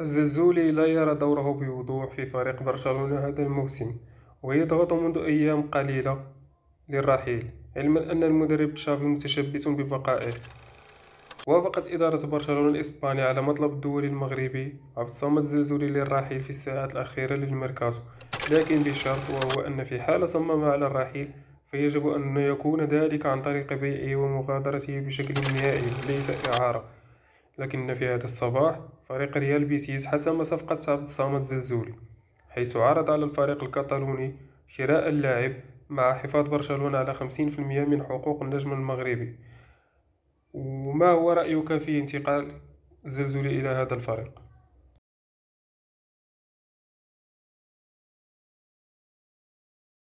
الزلزولي لا يرى دوره بوضوح في فريق برشلونة هذا الموسم ويضغط منذ أيام قليلة للرحيل علما أن المدرب تشافي متشبث ببقائه وافقت إدارة برشلونة الإسبانية على مطلب الدولي المغربي عبد الصمد الزلزولي للرحيل في الساعات الأخيرة للمركز لكن بشرط وهو أن في حال صمم على الرحيل فيجب أن يكون ذلك عن طريق بيعه ومغادرته بشكل نهائي ليس إعارة لكن في هذا الصباح فريق ريال بيتيز حسم صفقة عبد الصمد الزلزولي حيث عرض على الفريق الكتالوني شراء اللاعب مع حفاظ برشلونة على 50% من حقوق النجم المغربي وما هو رأيك في انتقال الزلزولي إلى هذا الفريق؟